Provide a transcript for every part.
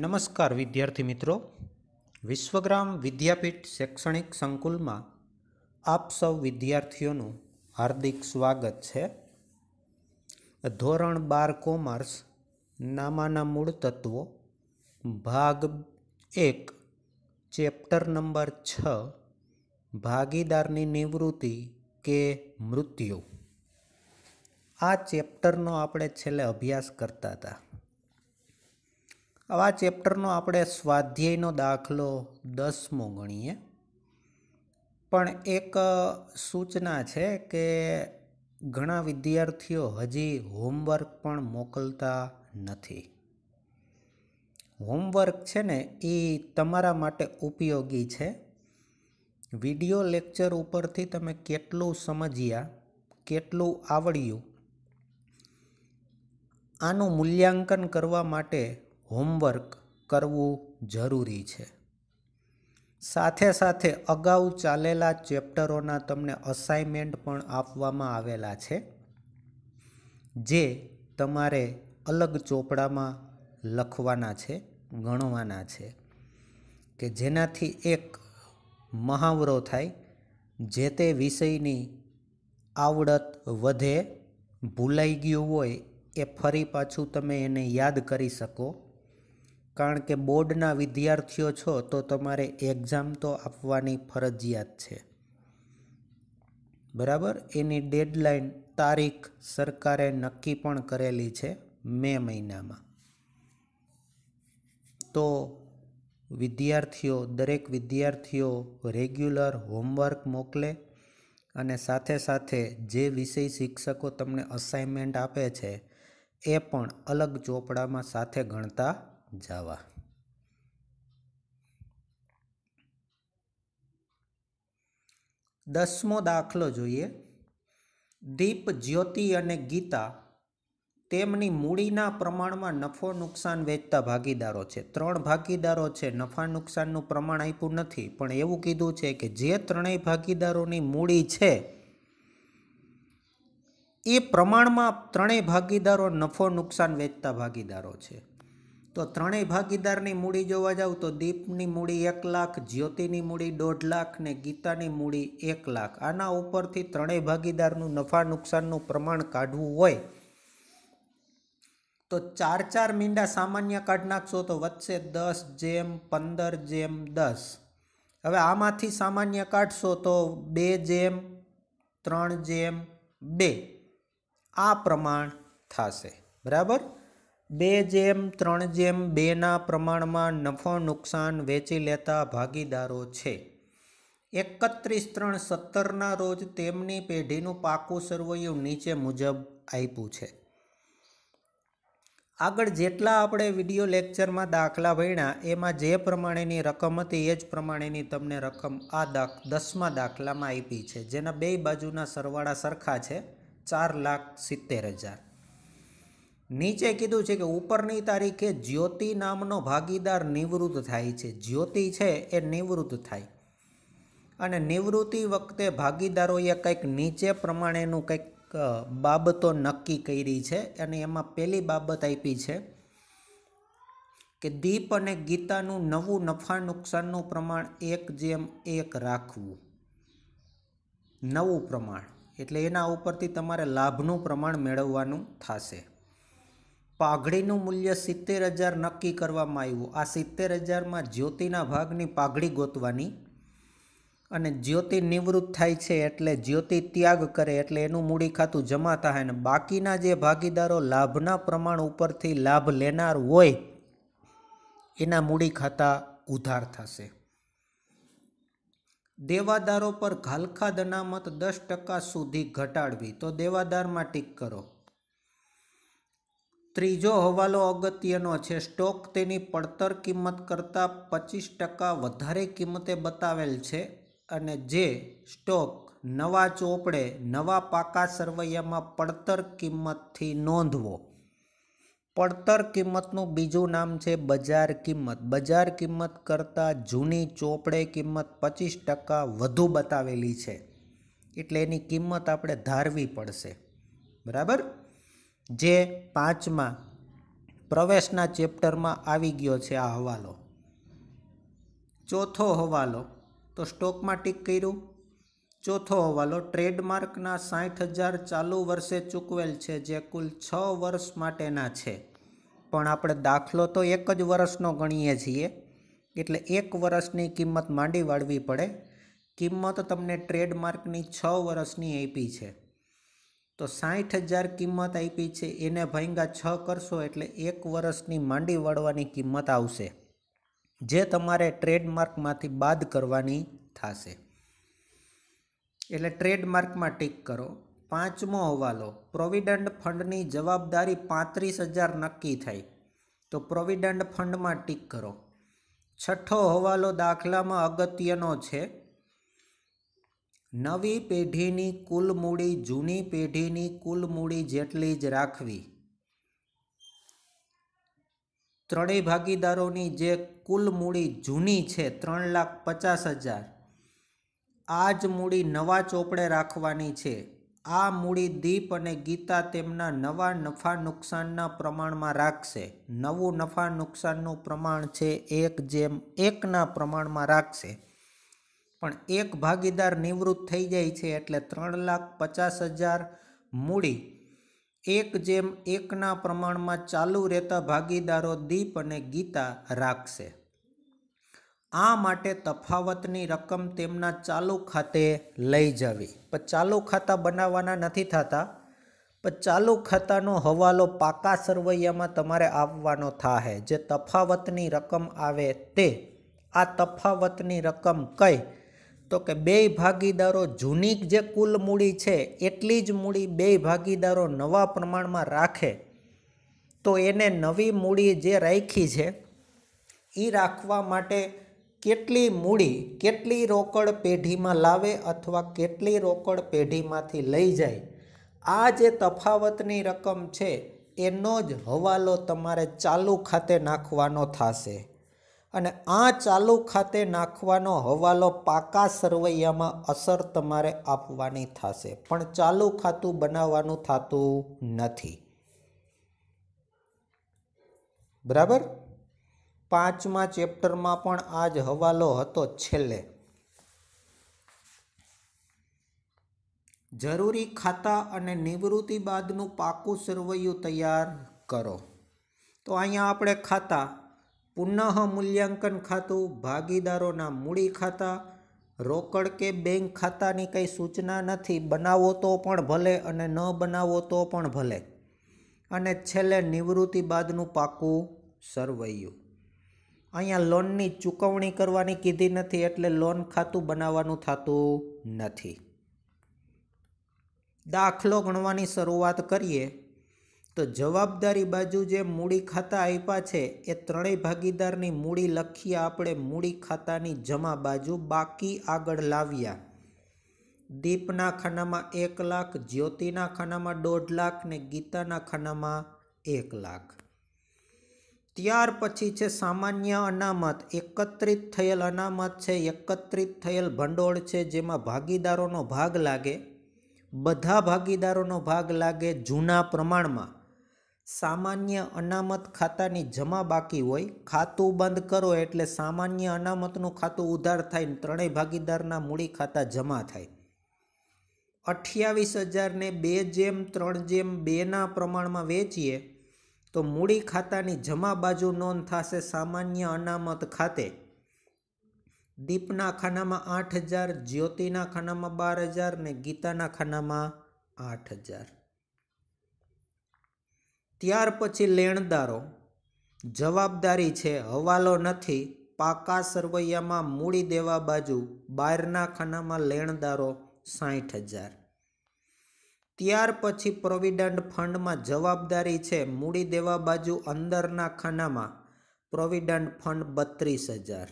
નમસ્કાર વિદ્યાર્થી મિત્રો વિશ્વગ્રામ વિદ્યાપીઠ શૈક્ષણિક સંકુલમાં આપ સૌ વિદ્યાર્થીઓનું હાર્દિક સ્વાગત છે ધોરણ બાર કોમર્સ નામાના મૂળ તત્વો ભાગ એક ચેપ્ટર નંબર છ ભાગીદારની નિવૃત્તિ કે મૃત્યુ આ ચેપ્ટરનો આપણે છેલ્લે અભ્યાસ કરતા હતા આવા ચેપ્ટરનો આપણે સ્વાધ્યાયનો દાખલો દસમો ગણીએ પણ એક સૂચના છે કે ઘણા વિદ્યાર્થીઓ હજી હોમવર્ક પણ મોકલતા નથી હોમવર્ક છે ને એ તમારા માટે ઉપયોગી છે વિડિયો લેક્ચર ઉપરથી તમે કેટલું સમજ્યા કેટલું આવડ્યું આનું મૂલ્યાંકન કરવા માટે હોમવર્ક કરવું જરૂરી છે સાથે સાથે અગાઉ ચાલેલા ચેપ્ટરોના તમને અસાઇનમેન્ટ પણ આપવામાં આવેલા છે જે તમારે અલગ ચોપડામાં લખવાના છે ગણવાના છે કે જેનાથી એક મહાવરો થાય જે તે વિષયની આવડત વધે ભૂલાઈ ગયું હોય એ ફરી પાછું તમે એને યાદ કરી શકો કારણ કે બોર્ડના વિદ્યાર્થીઓ છો તો તમારે એક્ઝામ તો આપવાની ફરજિયાત છે બરાબર એની ડેડલાઇન તારીખ સરકારે નક્કી પણ કરેલી છે મે મહિનામાં તો વિદ્યાર્થીઓ દરેક વિદ્યાર્થીઓ રેગ્યુલર હોમવર્ક મોકલે અને સાથે સાથે જે વિષય શિક્ષકો તમને અસાઇનમેન્ટ આપે છે એ પણ અલગ ચોપડામાં સાથે ગણતા જાવા દસમો દાખલો જોઈએ દીપ જ્યોતિ અને ગીતા તેમની મૂડીના પ્રમાણમાં નફો નુકસાન વેચતા ભાગીદારો છે ત્રણ ભાગીદારો છે નફા નુકસાનનું પ્રમાણ આપ્યું નથી પણ એવું કીધું છે કે જે ત્રણેય ભાગીદારોની મૂડી છે એ પ્રમાણમાં ત્રણેય ભાગીદારો નફો નુકસાન વેચતા ભાગીદારો છે તો ત્રણેય ભાગીદારની મૂડી જોવા જાવ તો દીપની મૂડી એક લાખ જ્યોતિની મૂડી દોઢ લાખ ને ગીતાની મૂડી એક લાખ આના ઉપરથી ત્રણેય ભાગીદારનું નફા નુકસાનનું પ્રમાણ કાઢવું હોય તો ચાર ચાર મીંડા સામાન્ય કાઢ નાખશો તો વધશે દસ જેમ પંદર જેમ દસ હવે આમાંથી સામાન્ય કાઢશો તો બે જેમ ત્રણ જેમ બે આ પ્રમાણ થશે બરાબર બે જેમ ત્રણ જેમ બેના પ્રમાણમાં નફો નુકસાન વેચી લેતા ભાગીદારો છે એકત્રીસ ત્રણ સત્તરના રોજ તેમની પેઢીનું પાકું સરવૈયું નીચે મુજબ આપ્યું છે આગળ જેટલા આપણે વિડીયો લેક્ચરમાં દાખલા ભણ્યા એમાં જે પ્રમાણેની રકમ હતી એ જ પ્રમાણેની તમને રકમ આ દાખ દસમા દાખલામાં આપી છે જેના બે બાજુના સરવાળા સરખા છે ચાર લાખ સિત્તેર હજાર નીચે કીધું છે કે ઉપરની તારીખે જ્યોતિ નામનો ભાગીદાર નિવૃત્ત થાય છે જ્યોતિ છે એ નિવૃત્ત થાય અને નિવૃત્તિ વખતે ભાગીદારોએ કંઈક નીચે પ્રમાણેનું કંઈક બાબતો નક્કી કરી છે અને એમાં પહેલી બાબત આપી છે કે દીપ અને ગીતાનું નવું નફા નુકસાનનું પ્રમાણ એક જેમ એક રાખવું નવું પ્રમાણ એટલે એના ઉપરથી તમારે લાભનું પ્રમાણ મેળવવાનું થશે પાઘડીનું મૂલ્ય સિત્તેર હજાર નક્કી કરવામાં આવ્યું આ સિત્તેર હજારમાં જ્યોતિના ભાગની પાઘડી ગોતવાની અને જ્યોતિ નિવૃત્ત થાય છે એટલે જ્યોતિ ત્યાગ કરે એટલે એનું મૂડી ખાતું જમા થાય અને બાકીના જે ભાગીદારો લાભના પ્રમાણ ઉપરથી લાભ લેનાર હોય એના મૂડી ખાતા ઉધાર થશે દેવાદારો પર ઘાલખા અનામત દસ ટકા સુધી ઘટાડવી તો દેવાદારમાં ટીક કરો ત્રીજો હવાલો અગત્યનો છે સ્ટોક તેની પડતર કિંમત કરતાં પચીસ ટકા વધારે કિંમતે બતાવેલ છે અને જે સ્ટોક નવા ચોપડે નવા પાકા સરવૈયામાં પડતર કિંમતથી નોંધવો પડતર કિંમતનું બીજું નામ છે બજાર કિંમત બજાર કિંમત કરતાં જૂની ચોપડે કિંમત પચીસ ટકા વધુ બતાવેલી છે એટલે એની કિંમત આપણે ધારવી પડશે બરાબર જે પાંચમાં પ્રવેશના ચેપ્ટરમાં આવી ગયો છે આ હવાલો ચોથો હવાલો તો સ્ટોકમાં ટીક કર્યું ચોથો હવાલો ટ્રેડમાર્કના સાઠ હજાર ચાલુ વર્ષે ચૂકવેલ છે જે કુલ છ વર્ષ માટેના છે પણ આપણે દાખલો તો એક જ વર્ષનો ગણીએ છીએ એટલે એક વર્ષની કિંમત માંડી વાળવી પડે કિંમત તમને ટ્રેડમાર્કની છ વર્ષની આપી છે તો સાઠ હજાર કિંમત આપી છે એને ભાંગા છ કરશો એટલે એક વર્ષની માંડી વળવાની કિંમત આવશે જે તમારે ટ્રેડમાર્કમાંથી બાદ કરવાની થશે એટલે ટ્રેડમાર્કમાં ટીક કરો પાંચમો હવાલો પ્રોવિડન્ટ ફંડની જવાબદારી પાંત્રીસ હજાર નક્કી થાય તો પ્રોવિડન્ટ ફંડમાં ટીક કરો છઠ્ઠો હવાલો દાખલામાં અગત્યનો છે નવી પેઢીની કુલ મૂડી જૂની પેઢીની કુલ મૂડી જેટલી જ રાખવી ત્રણેય ભાગીદારોની જે કુલ મૂડી જૂની છે ત્રણ લાખ પચાસ હજાર આ જ મૂડી નવા ચોપડે રાખવાની છે આ મૂડી દીપ અને ગીતા તેમના નવા નફા નુકસાનના પ્રમાણમાં રાખશે નવું નફા નુકસાનનું પ્રમાણ છે એક જેમ એકના પ્રમાણમાં રાખશે પણ એક ભાગીદાર નિવૃત્ત થઈ જાય છે એટલે ત્રણ લાખ પચાસ હજાર મૂડી એક જેમ એકના પ્રમાણમાં ચાલુ રહેતા ભાગીદારો દીપ અને ગીતા રાખશે આ માટે તફાવતની રકમ તેમના ચાલુ ખાતે લઈ જવી પણ ચાલુ ખાતા બનાવવાના નથી થતા પણ ચાલુ ખાતાનો હવાલો પાકા સરવૈયામાં તમારે આપવાનો થાહે જે તફાવતની રકમ આવે તે આ તફાવતની રકમ કઈ તો કે બેય ભાગીદારો જૂની જે કુલ મૂડી છે એટલી જ મૂડી બેય ભાગીદારો નવા પ્રમાણમાં રાખે તો એને નવી મૂડી જે રાખી છે એ રાખવા માટે કેટલી મૂડી કેટલી રોકડ પેઢીમાં લાવે અથવા કેટલી રોકડ પેઢીમાંથી લઈ જાય આ જે તફાવતની રકમ છે એનો જ હવાલો તમારે ચાલુ ખાતે નાખવાનો થશે અને આ ચાલુ ખાતે નાખવાનો હવાલો પાકા સરવૈયામાં અસર તમારે આપવાની થશે પણ ચાલુ ખાતું બનાવવાનું થતું નથી બરાબર પાંચમા ચેપ્ટરમાં પણ આ જ હવાલો હતો છેલ્લે જરૂરી ખાતા અને નિવૃત્તિ બાદનું પાકું સરવૈયું તૈયાર કરો તો અહીંયા આપણે ખાતા પુનઃ મૂલ્યાંકન ખાતું ભાગીદારોના મૂડી ખાતા રોકડ કે બેંક ખાતાની કંઈ સૂચના નથી બનાવો તો પણ ભલે અને ન બનાવો તો પણ ભલે અને છેલ્લે નિવૃત્તિ બાદનું પાકું સરવૈયું અહીંયા લોનની ચૂકવણી કરવાની કીધી નથી એટલે લોન ખાતું બનાવવાનું થતું નથી દાખલો ગણવાની શરૂઆત કરીએ તો જવાબદારી બાજુ જે મૂડી ખાતા આપ્યા છે એ ત્રણેય ભાગીદારની મૂડી લખીએ આપણે મૂડી ખાતાની જમા બાજુ બાકી આગળ લાવ્યા દીપના ખાનામાં એક લાખ જ્યોતિના ખાનામાં દોઢ લાખ ને ગીતાના ખાનામાં એક લાખ ત્યાર પછી છે સામાન્ય અનામત એકત્રિત થયેલ અનામત છે એકત્રિત થયેલ ભંડોળ છે જેમાં ભાગીદારોનો ભાગ લાગે બધા ભાગીદારોનો ભાગ લાગે જૂના પ્રમાણમાં સામાન્ય અનામત ખાતાની જમા બાકી હોય ખાતું બંધ કરો એટલે સામાન્ય અનામતનું ખાતું ઉધાર થાય ત્રણેય ભાગીદારના મૂડી ખાતા જમા થાય અઠ્યાવીસ હજારને બે જેમ ત્રણ જેમ બેના પ્રમાણમાં વેચીએ તો મૂડી ખાતાની જમા બાજુ નોંધ થશે સામાન્ય અનામત ખાતે દીપના ખાનામાં આઠ હજાર જ્યોતિના ખાનામાં બાર હજાર ને ગીતાના ખાનામાં આઠ હજાર ત્યાર પછી લેણદારો જવાબદારી છે હવાલો નથી પાકા સરવૈયામાં મૂડી દેવા બાજુ બહારના ખાનામાં લેણદારો સાઠ હજાર ત્યાર પછી પ્રોવિડન્ટ ફંડમાં જવાબદારી છે મૂડી દેવા બાજુ અંદરના ખાનામાં પ્રોવિડન્ટ ફંડ બત્રીસ હજાર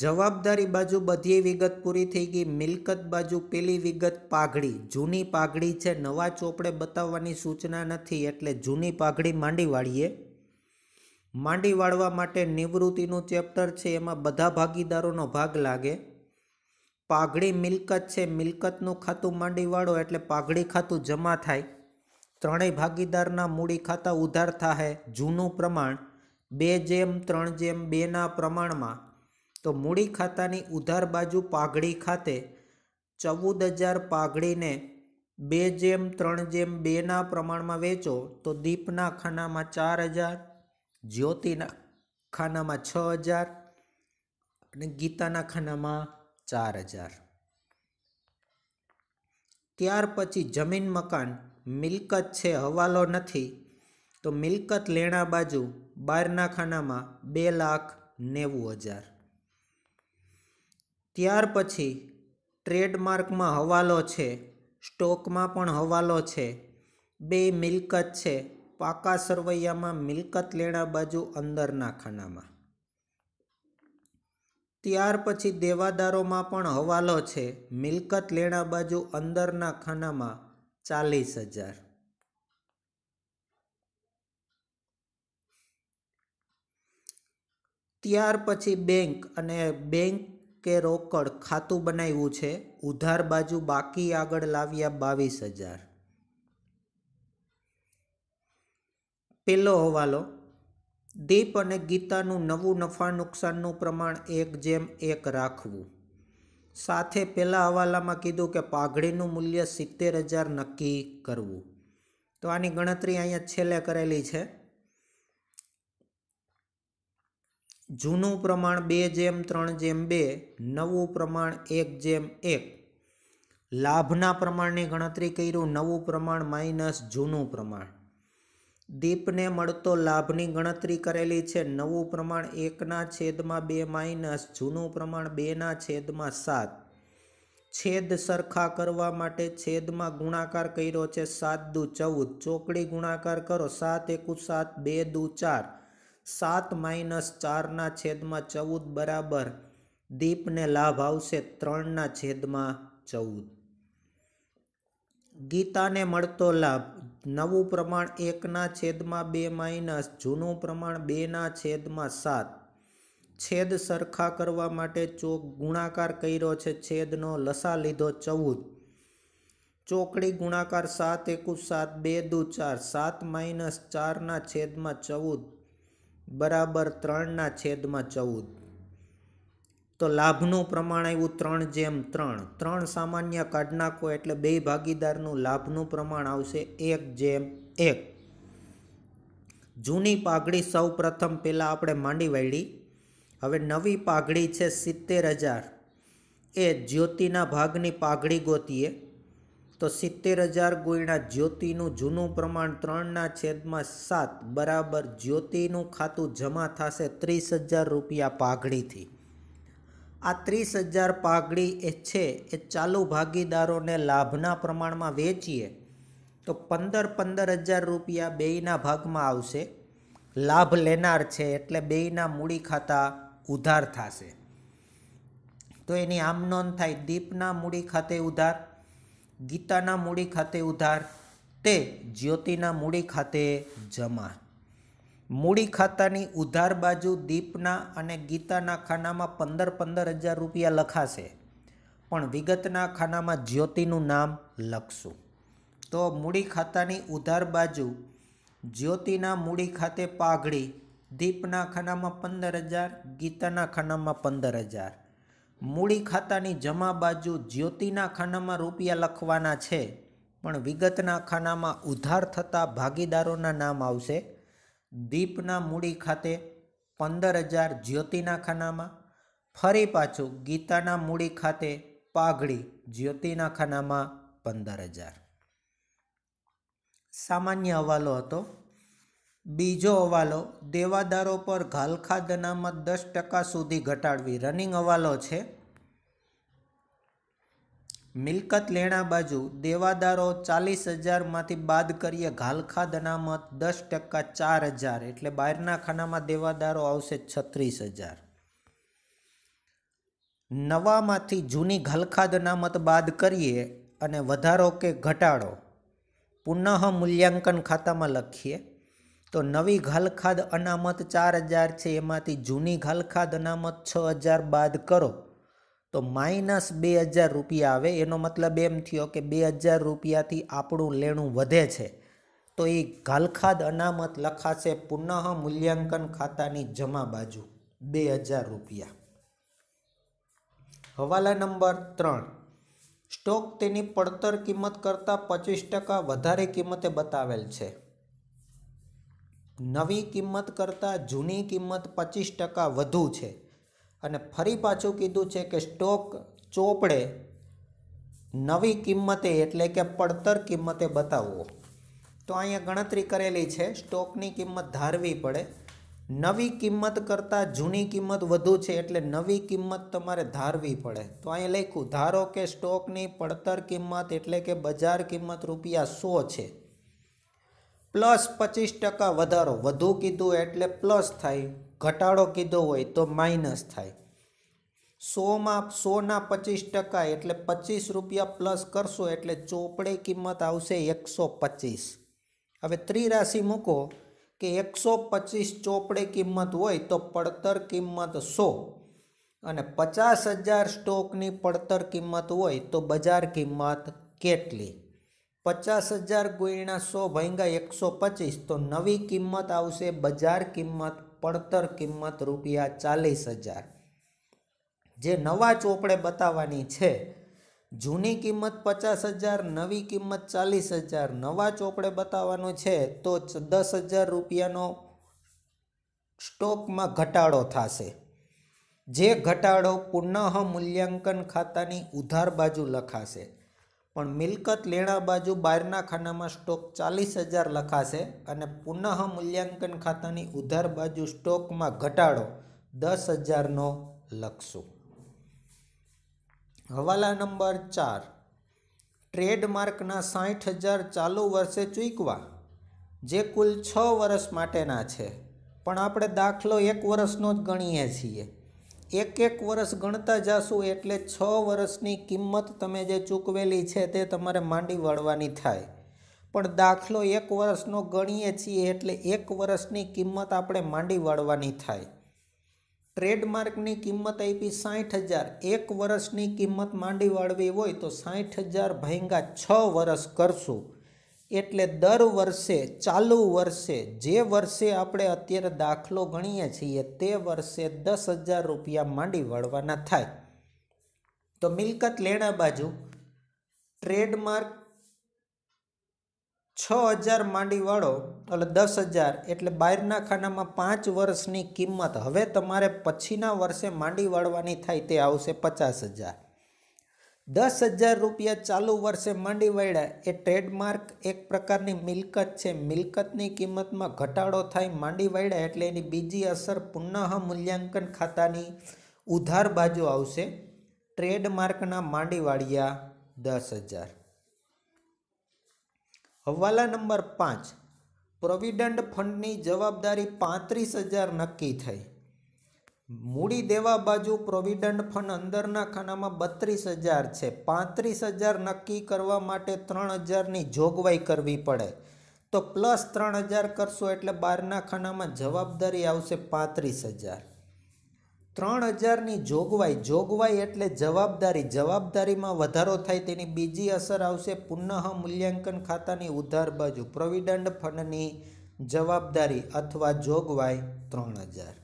જવાબદારી બાજુ બધી વિગત પૂરી થઈ ગઈ મિલકત બાજુ પેલી વિગત પાઘડી જૂની પાઘડી છે નવા ચોપડે બતાવવાની સૂચના નથી એટલે જૂની પાઘડી માંડી વાળીએ માંડી વાળવા માટે નિવૃત્તિનું ચેપ્ટર છે એમાં બધા ભાગીદારોનો ભાગ લાગે પાઘડી મિલકત છે મિલકતનું ખાતું માંડી વાળો એટલે પાઘડી ખાતું જમા થાય ત્રણેય ભાગીદારના મૂડી ખાતા ઉધાર થાય જૂનું પ્રમાણ બે જેમ ત્રણ જેમ બેના પ્રમાણમાં તો મૂડી ખાતાની ઉધાર બાજુ પાઘડી ખાતે ચૌદ હજાર પાઘડીને બે જેમ ત્રણ જેમ બેના પ્રમાણમાં વેચો તો દીપના ખાનામાં ચાર હજાર જ્યોતિના ખાનામાં છ હજાર અને ગીતાના ખાનામાં ચાર હજાર ત્યાર પછી જમીન મકાન મિલકત છે હવાલો નથી તો મિલકત લેણા બાજુ બારના ખાનામાં બે લાખ નેવું હજાર ત્યાર પછી ટ્રેડમાર્કમાં હવાલો છે સ્ટોકમાં પણ હવાલો છે બે મિલકત છે પાકા સરવૈયામાં મિલકત લેણા બાજુ અંદરના ખાનામાં ત્યાર પછી દેવાદારોમાં પણ હવાલો છે મિલકત લેણા બાજુ અંદરના ખાનામાં ચાલીસ હજાર ત્યાર પછી બેંક અને બેંક કે રોકડ ખાતું બનાવ્યું છે ઉધાર બાજુ બાકી આગળ લાવ્યા બાવીસ હજાર પેલો હવાલો દીપ અને ગીતાનું નવું નફા નુકસાનનું પ્રમાણ એક જેમ એક રાખવું સાથે પહેલા હવાલામાં કીધું કે પાઘડીનું મૂલ્ય સિત્તેર હજાર નક્કી કરવું તો આની ગણતરી અહીંયા છેલ્લે કરેલી છે જૂનું પ્રમાણ બે જેમ ત્રણ જેમ બે નવું પ્રમાણ એક જેમ એક લાભના પ્રમાણની ગણતરી કર્યું નવું પ્રમાણ માઇનસ જૂનું પ્રમાણ દીપને મળતો લાભની ગણતરી કરેલી છે નવું પ્રમાણ એકના છેદમાં બે માઇનસ જૂનું પ્રમાણ બેના છેદમાં સાત છેદ સરખા કરવા માટે છેદમાં ગુણાકાર કર્યો છે સાત દુ ચૌદ ચોકડી ગુણાકાર કરો સાત એકુ સાત બે દુ ચાર સાત માઇનસ ચારના છેદમાં ચૌદ બરાબર દીપને લાભ આવશે ત્રણના છેદમાં ચૌદ ગીતાને મળતો લાભ નવું પ્રમાણ એકના છેદમાં બે માઇનસ જૂનું પ્રમાણ બેના છેદમાં સાત છેદ સરખા કરવા માટે ચોક ગુણાકાર કર્યો છે છેદનો લસા લીધો ચૌદ ચોકડી ગુણાકાર સાત એકુ સાત બે દુ ચાર સાત માઇનસ ચારના છેદમાં ચૌદ બરાબર ત્રણના છેદમાં ચૌદ તો લાભનું પ્રમાણ આવ્યું ત્રણ જેમ ત્રણ ત્રણ સામાન્ય કાઢ નાખો એટલે બે ભાગીદારનું લાભનું પ્રમાણ આવશે એક જેમ એક જૂની પાઘડી સૌ પ્રથમ પહેલાં આપણે માંડી વાળી હવે નવી પાઘડી છે સિત્તેર હજાર એ જ્યોતિના ભાગની પાઘડી ગોતીએ તો સિત્તેર હજાર ગુણ્યા જ્યોતિનું જૂનું પ્રમાણ ત્રણના છેદમાં સાત બરાબર જ્યોતિનું ખાતું જમા થશે ત્રીસ હજાર રૂપિયા પાઘડીથી આ ત્રીસ હજાર પાઘડી એ છે એ ચાલુ ભાગીદારોને લાભના પ્રમાણમાં વેચીએ તો પંદર પંદર હજાર રૂપિયા બેયના ભાગમાં આવશે લાભ લેનાર છે એટલે બેયના મૂડી ખાતા ઉધાર થશે તો એની આમ નોંધ થાય દીપના મૂડી ખાતે ઉધાર ગીતાના મૂડી ખાતે ઉધાર તે જ્યોતિના મૂડી ખાતે જમા મૂડી ખાતાની ઉધાર બાજુ દીપના અને ગીતાના ખાનામાં પંદર પંદર હજાર રૂપિયા લખાશે પણ વિગતના ખાનામાં જ્યોતિનું નામ લખશું તો મૂડી ખાતાની ઉધાર બાજુ જ્યોતિના મૂડી ખાતે પાઘડી દીપના ખાનામાં પંદર હજાર ગીતાના ખાનામાં પંદર હજાર મૂડી ખાતાની જમા બાજુ જ્યોતિના ખાનામાં રૂપિયા લખવાના છે પણ વિગતના ખાનામાં ઉધાર થતા ભાગીદારોના નામ આવશે દીપના મૂડી ખાતે પંદર હજાર જ્યોતિના ખાનામાં ફરી પાછું ગીતાના મૂડી ખાતે પાઘડી જ્યોતિના ખાનામાં પંદર હજાર સામાન્ય હવાલો હતો બીજો હવાલો દેવાદારો પર ઘાલખાદ અનામત દસ ટકા સુધી ઘટાડવી રનિંગ હવાલો છે મિલકત લેણા બાજુ દેવાદારો ચાલીસ હજારમાંથી બાદ કરીએ ઘાલખાદ અનામત દસ ટકા ચાર હજાર એટલે બહારના ખાનામાં દેવાદારો આવશે છત્રીસ હજાર નવામાંથી જૂની ઘાલખાદ અનામત બાદ કરીએ અને વધારો કે ઘટાડો પુનઃ મૂલ્યાંકન ખાતામાં લખીએ તો નવી ઘાલખાદ અનામત ચાર હજાર છે એમાંથી જૂની ઘાલખાદ અનામત છ હજાર બાદ કરો તો માઇનસ બે હજાર રૂપિયા આવે એનો મતલબ એમ થયો કે બે હજાર રૂપિયાથી આપણું લેણું વધે છે તો એ ઘાલખાદ અનામત લખાશે પુનઃ મૂલ્યાંકન ખાતાની જમા બાજુ બે હજાર રૂપિયા હવાલા નંબર ત્રણ સ્ટોક તેની પડતર કિંમત કરતાં પચીસ ટકા વધારે કિંમતે બતાવેલ છે નવી કિંમત કરતાં જૂની કિંમત પચીસ ટકા વધુ છે અને ફરી પાછું કીધું છે કે સ્ટોક ચોપડે નવી કિંમતે એટલે કે પડતર કિંમતે બતાવવો તો અહીંયા ગણતરી કરેલી છે સ્ટોકની કિંમત ધારવી પડે નવી કિંમત કરતાં જૂની કિંમત વધુ છે એટલે નવી કિંમત તમારે ધારવી પડે તો અહીંયા લખ્યું ધારો કે સ્ટોકની પડતર કિંમત એટલે કે બજાર કિંમત રૂપિયા સો છે પ્લસ પચીસ ટકા વધારો વધુ કીધું એટલે પ્લસ થાય ઘટાડો કીધો હોય તો માઇનસ થાય સોમાં સોના પચીસ ટકા એટલે પચીસ રૂપિયા પ્લસ કરશો એટલે ચોપડે કિંમત આવશે એકસો પચીસ હવે ત્રિરાશિ મૂકો કે એકસો પચીસ ચોપડે કિંમત હોય તો પડતર કિંમત સો અને પચાસ હજાર સ્ટોકની પડતર કિંમત હોય તો બજાર કિંમત કેટલી પચાસ હજાર ગુણ્યા સો ભાંગા એકસો પચીસ તો નવી કિંમત આવશે બજાર કિંમત પડતર કિંમત રૂપિયા ચાલીસ હજાર જે નવા ચોપડે બતાવવાની છે જૂની કિંમત પચાસ હજાર નવી કિંમત ચાલીસ હજાર નવા ચોપડે બતાવવાનો છે તો દસ હજાર રૂપિયાનો સ્ટોકમાં ઘટાડો થશે જે ઘટાડો પુનઃ મૂલ્યાંકન ખાતાની ઉધાર બાજુ લખાશે પણ મિલકત લેણા બાજુ બહારના ખાનામાં સ્ટોક ચાલીસ હજાર લખાશે અને પુનઃ મૂલ્યાંકન ખાતાની ઉધાર બાજુ સ્ટોકમાં ઘટાડો દસ હજારનો લખશું હવાલા નંબર ચાર ટ્રેડમાર્કના સાઠ હજાર ચાલુ વર્ષે ચૂકવા જે કુલ છ વર્ષ માટેના છે પણ આપણે દાખલો એક વર્ષનો જ ગણીએ છીએ એક એક વર્ષ ગણતા જશો એટલે છ વર્ષની કિંમત તમે જે ચૂકવેલી છે તે તમારે માંડી વળવાની થાય પણ દાખલો એક વર્ષનો ગણીએ છીએ એટલે એક વર્ષની કિંમત આપણે માંડી વળવાની થાય ટ્રેડમાર્કની કિંમત આપી સાઠ હજાર એક વર્ષની કિંમત માંડી વાળવી હોય તો સાઠ હજાર ભયંગા છ વર્ષ કરશું એટલે દર વર્ષે ચાલુ વર્ષે જે વર્ષે આપણે અત્યારે દાખલો ગણીએ છીએ તે વર્ષે દસ હજાર રૂપિયા માંડી વળવાના થાય તો મિલકત લેણા બાજુ ટ્રેડમાર્ક છ હજાર માંડી વાળો એટલે દસ હજાર એટલે બહારના ખાનામાં પાંચ વર્ષની કિંમત હવે તમારે પછીના વર્ષે માંડી વાળવાની થાય તે આવશે પચાસ હજાર દસ હજાર રૂપિયા ચાલુ વર્ષે માંડી વળ્યા એ ટ્રેડમાર્ક એક પ્રકારની મિલકત છે મિલકતની કિંમતમાં ઘટાડો થાય માંડી વળ્યા એટલે એની બીજી અસર પુનઃ મૂલ્યાંકન ખાતાની ઉધાર બાજુ આવશે ટ્રેડમાર્કના માંડી વાળ્યા દસ હજાર હવાલા નંબર પાંચ પ્રોવિડન્ટ ફંડની જવાબદારી પાંત્રીસ હજાર નક્કી થઈ મૂડી દેવા બાજુ પ્રોવિડન્ટ ફંડ અંદરના ખાનામાં બત્રીસ હજાર છે પાંત્રીસ હજાર નક્કી કરવા માટે ત્રણ હજારની જોગવાઈ કરવી પડે તો પ્લસ ત્રણ હજાર કરશો એટલે બારના ખાનામાં જવાબદારી આવશે પાંત્રીસ હજાર ત્રણ હજારની જોગવાઈ જોગવાઈ એટલે જવાબદારી જવાબદારીમાં વધારો થાય તેની બીજી અસર આવશે પુનઃ મૂલ્યાંકન ખાતાની ઉધાર બાજુ પ્રોવિડન્ટ ફંડની જવાબદારી અથવા જોગવાઈ ત્રણ હજાર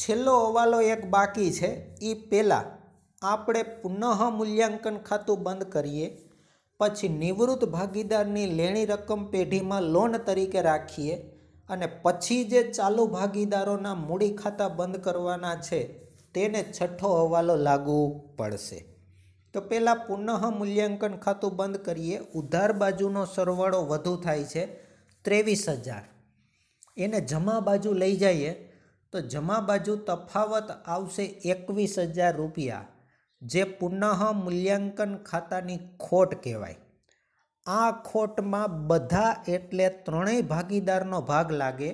છેલ્લો હવાલો એક બાકી છે એ પહેલાં આપણે પુનઃ મૂલ્યાંકન ખાતું બંધ કરીએ પછી નિવૃત્ત ભાગીદારની લેણી રકમ પેઢીમાં લોન તરીકે રાખીએ અને પછી જે ચાલુ ભાગીદારોના મૂડી ખાતા બંધ કરવાના છે તેને છઠ્ઠો હવાલો લાગુ પડશે તો પહેલાં પુનઃ મૂલ્યાંકન ખાતું બંધ કરીએ ઉધાર બાજુનો સરવાળો વધુ થાય છે ત્રેવીસ હજાર એને જમા બાજુ લઈ જઈએ તો જમા બાજુ તફાવત આવશે એકવીસ હજાર રૂપિયા જે પુનઃ મૂલ્યાંકન ખાતાની ખોટ કહેવાય આ ખોટમાં બધા એટલે ત્રણેય ભાગીદારનો ભાગ લાગે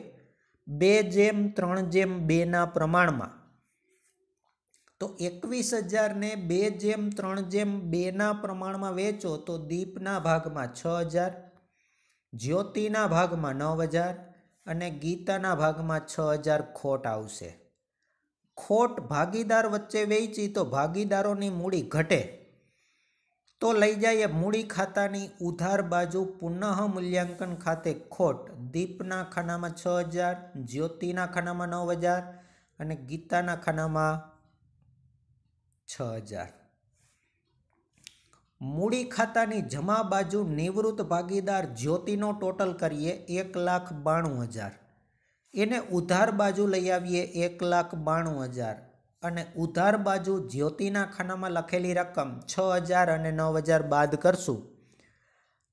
બે જેમ ત્રણ જેમ બેના પ્રમાણમાં તો એકવીસ હજારને બે જેમ ત્રણ જેમ બેના પ્રમાણમાં વેચો તો દીપના ભાગમાં છ હજાર જ્યોતિના ભાગમાં નવ હજાર અને ગીતાના ભાગમાં છ હજાર ખોટ આવશે ખોટ ભાગીદાર વચ્ચે વેચી તો ભાગીદારોની મૂડી ઘટે તો લઈ જાય મૂડી ખાતાની ઉધાર બાજુ પુનઃ મૂલ્યાંકન ખાતે ખોટ દીપના ખાનામાં છ હજાર જ્યોતિના ખાનામાં નવ હજાર અને ગીતાના ખાનામાં છ હજાર મૂડી ખાતાની જમા બાજુ નિવૃત્ત ભાગીદાર જ્યોતિનો ટોટલ કરીએ એક લાખ બાણું હજાર એને ઉધાર બાજુ લઈ આવીએ એક લાખ બાણું હજાર અને ઉધાર બાજુ જ્યોતિના ખાનામાં લખેલી રકમ છ હજાર અને નવ હજાર બાદ કરશું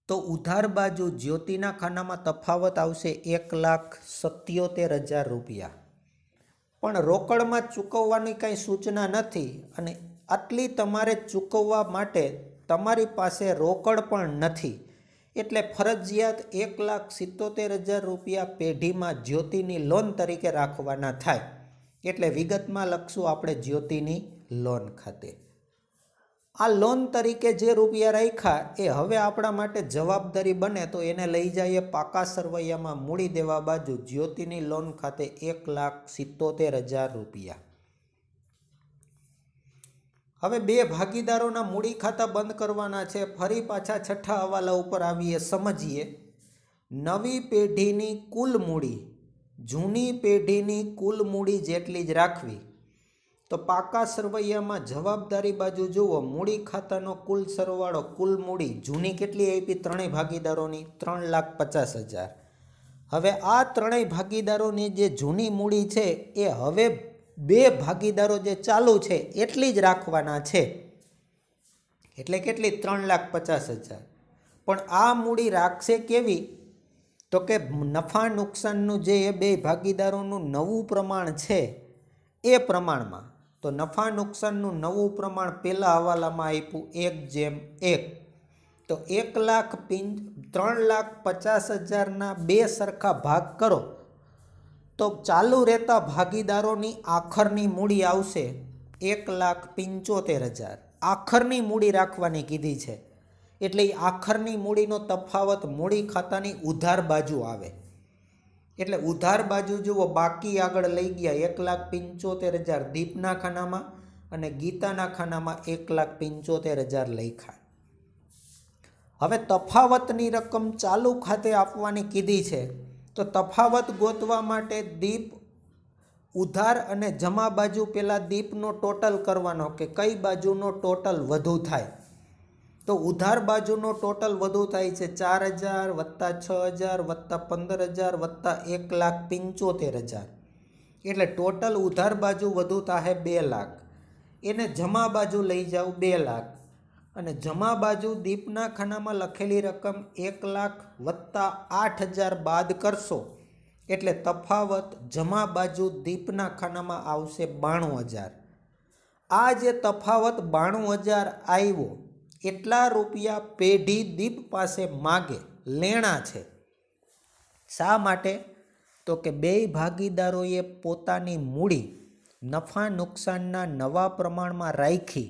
તો ઉધાર બાજુ જ્યોતિના ખાનામાં તફાવત આવશે એક લાખ સત્યોતેર હજાર રૂપિયા પણ રોકડમાં ચૂકવવાની કાંઈ સૂચના નથી અને આટલી તમારે ચૂકવવા માટે તમારી પાસે રોકડ પણ નથી એટલે ફરજિયાત એક લાખ સિત્તોતેર હજાર રૂપિયા પેઢીમાં જ્યોતિની લોન તરીકે રાખવાના થાય એટલે વિગતમાં લખશું આપણે જ્યોતિની લોન ખાતે આ લોન તરીકે જે રૂપિયા રાખ્યા એ હવે આપણા માટે જવાબદારી બને તો એને લઈ જઈએ પાકા સરવૈયામાં મૂડી દેવા બાજુ જ્યોતિની લોન ખાતે એક લાખ સિત્તોતેર હજાર રૂપિયા હવે બે ભાગીદારોના મૂડી ખાતા બંધ કરવાના છે ફરી પાછા છઠ્ઠા હવાલા ઉપર આવીએ સમજીએ નવી પેઢીની કુલ મૂડી જૂની પેઢીની કુલ મૂડી જેટલી જ રાખવી તો પાકા સરવૈયામાં જવાબદારી બાજુ જુઓ મૂડી ખાતાનો કુલ સરવાળો કુલ મૂડી જૂની કેટલી આપી ત્રણેય ભાગીદારોની ત્રણ લાખ પચાસ હજાર હવે આ ત્રણેય ભાગીદારોની જે જૂની મૂડી છે એ હવે બે ભાગીદારો જે ચાલુ છે એટલી જ રાખવાના છે એટલે કેટલી ત્રણ લાખ પચાસ હજાર પણ આ મૂડી રાખશે કેવી તો કે નફા નુકસાનનું જે એ બે ભાગીદારોનું નવું પ્રમાણ છે એ પ્રમાણમાં તો નફા નુકસાનનું નવું પ્રમાણ પહેલાં હવાલામાં આપ્યું એક જેમ એક તો એક લાખ પિં ત્રણ લાખ પચાસ હજારના બે સરખા ભાગ કરો તો ચાલુ રહેતા ભાગીદારોની આખરની મૂડી આવશે એક લાખ પંચોતેર હજાર આખરની મૂડી રાખવાની કીધી છે એટલે એ આખરની મૂડીનો તફાવત મૂડી ખાતાની ઉધાર બાજુ આવે એટલે ઉધાર બાજુ જુઓ બાકી આગળ લઈ ગયા એક લાખ પંચોતેર હજાર દીપના ખાનામાં અને ગીતાના ખાનામાં એક લાખ પંચોતેર હજાર લખ્યા હવે તફાવતની રકમ ચાલુ ખાતે આપવાની કીધી છે તો તફાવત ગોતવા માટે દીપ ઉધાર અને જમા બાજુ પહેલાં દીપનો ટોટલ કરવાનો કે કઈ બાજુનો ટોટલ વધુ થાય તો ઉધાર બાજુનો ટોટલ વધુ થાય છે ચાર હજાર વત્તા છ હજાર વત્તા પંદર હજાર વત્તા એક લાખ પંચોતેર હજાર એટલે ટોટલ ઉધાર બાજુ વધુ થાય બે લાખ એને જમા બાજુ લઈ જાઓ બે લાખ અને જમા બાજુ દીપના ખાનામાં લખેલી રકમ એક લાખ વત્તા આઠ હજાર બાદ કરશો એટલે તફાવત જમા બાજુ દીપના ખાનામાં આવશે બાણું હજાર આ જે તફાવત બાણું હજાર આવ્યો એટલા રૂપિયા પેઢી દીપ પાસે માગે લેણા છે શા માટે તો કે બે ભાગીદારોએ પોતાની મૂડી નફા નુકસાનના નવા પ્રમાણમાં રાખી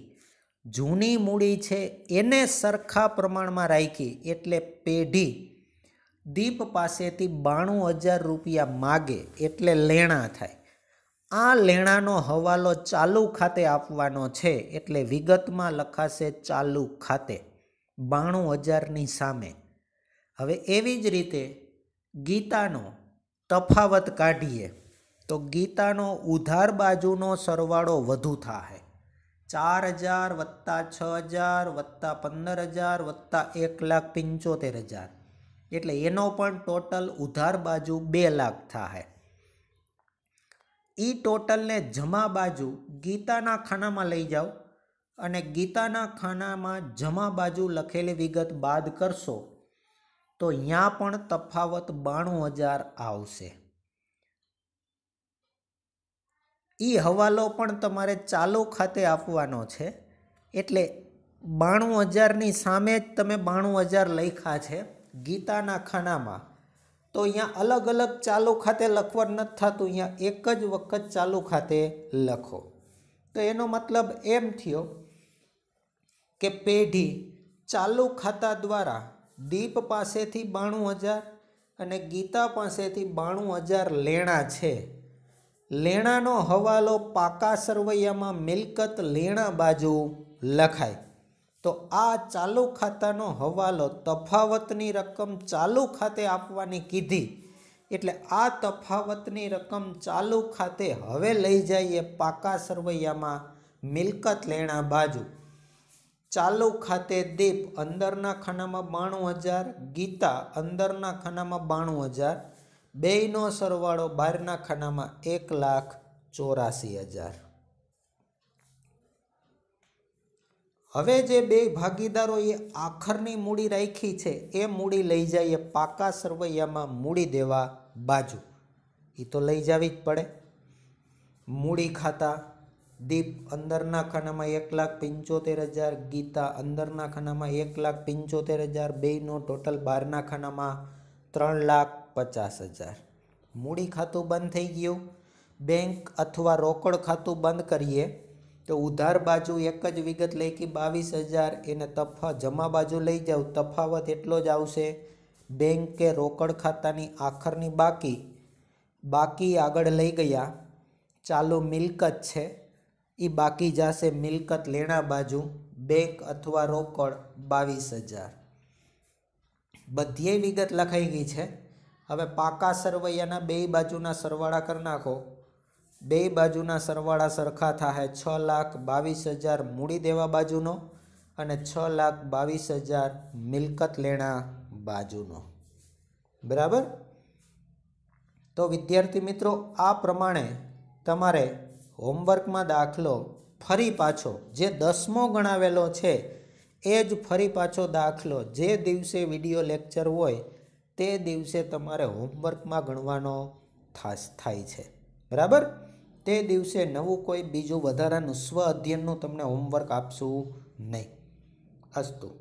જૂની મૂડી છે એને સરખા પ્રમાણમાં રાખી એટલે પેઢી દીપ પાસેથી બાણું હજાર રૂપિયા માગે એટલે લેણા થાય આ લેણાનો હવાલો ચાલુ ખાતે આપવાનો છે એટલે વિગતમાં લખાશે ચાલુ ખાતે બાણું હજારની સામે હવે એવી જ રીતે ગીતાનો તફાવત કાઢીએ તો ગીતાનો ઉધાર બાજુનો સરવાળો વધુ થાય ચાર હજાર વત્તા છ હજાર વત્તા પંદર હજાર વત્તા એક લાખ પંચોતેર હજાર એટલે એનો પણ ટોટલ ઉધાર બાજુ બે લાખ થાય એ ટોટલને જમા બાજુ ગીતાના ખાનામાં લઈ જાઓ અને ગીતાના ખાનામાં જમા બાજુ લખેલી વિગત બાદ કરશો તો અહીંયા પણ તફાવત બાણું હજાર આવશે એ હવાલો પણ તમારે ચાલુ ખાતે આપવાનો છે એટલે બાણું હજારની સામે જ તમે બાણું હજાર લખ્યા છે ગીતાના ખાનામાં તો અહીંયા અલગ અલગ ચાલુ ખાતે લખવા નથી થતું અહીંયા એક જ વખત ચાલુ ખાતે લખો તો એનો મતલબ એમ થયો કે પેઢી ચાલુ ખાતા દ્વારા દીપ પાસેથી બાણું હજાર અને ગીતા પાસેથી બાણું હજાર લેણા છે લેણાનો હવાલો પાકા સરવૈયામાં મિલકત લેણા બાજુ લખાય તો આ ચાલુ ખાતાનો હવાલો તફાવતની રકમ ચાલુ ખાતે આપવાની કીધી એટલે આ તફાવતની રકમ ચાલુ ખાતે હવે લઈ જઈએ પાકા સરવૈયામાં મિલકત લેણા બાજુ ચાલુ ખાતે દીપ અંદરના ખાનામાં બાણું હજાર ગીતા અંદરના ખાનામાં બાણું હજાર બેયનો સરવાળો બહારના ખાનામાં એક લાખ ચોરાસી હજાર હવે જે બે ભાગીદારોએ આખરની મૂડી રાખી છે એ મૂડી લઈ જઈએ પાકા સરવૈયામાં મૂડી દેવા બાજુ એ તો લઈ જવી જ પડે મૂડી ખાતા દીપ અંદરના ખાનામાં એક લાખ પંચોતેર હજાર ગીતા અંદરના ખાનામાં એક લાખ પંચોતેર હજાર બેયનો ટોટલ બહારના ખાનામાં ત્રણ લાખ પચાસ હજાર મૂડી ખાતું બંધ થઈ ગયું બેંક અથવા રોકડ ખાતું બંધ કરીએ તો ઉધાર બાજુ એક જ વિગત લઈ કે બાવીસ હજાર એને તફા જમા બાજુ લઈ જાઉં તફાવત એટલો જ આવશે બેંક કે રોકડ ખાતાની આખરની બાકી બાકી આગળ લઈ ગયા ચાલુ મિલકત છે એ બાકી જશે મિલકત લેણા બાજુ બેંક અથવા રોકડ બાવીસ હજાર બધીએ વિગત લખાઈ ગઈ છે હવે પાકા સરવૈયાના બે બાજુના સરવાળા કરી નાખો બે બાજુના સરવાળા સરખા થાય છ લાખ બાવીસ હજાર મૂડી દેવા બાજુનો અને છ લાખ બાવીસ હજાર મિલકત લેણા બાજુનો બરાબર તો વિદ્યાર્થી મિત્રો આ પ્રમાણે તમારે હોમવર્કમાં દાખલો ફરી પાછો જે દસમો ગણાવેલો છે એ જ ફરી પાછો દાખલો જે દિવસે વિડીયો લેક્ચર હોય તે દિવસે તમારે હોમવર્કમાં ગણવાનો થાસ થાય છે બરાબર તે દિવસે નવું કોઈ બીજું વધારાનું સ્વ અધ્યયનનું તમને હોમવર્ક આપશું નહીં અસ્તું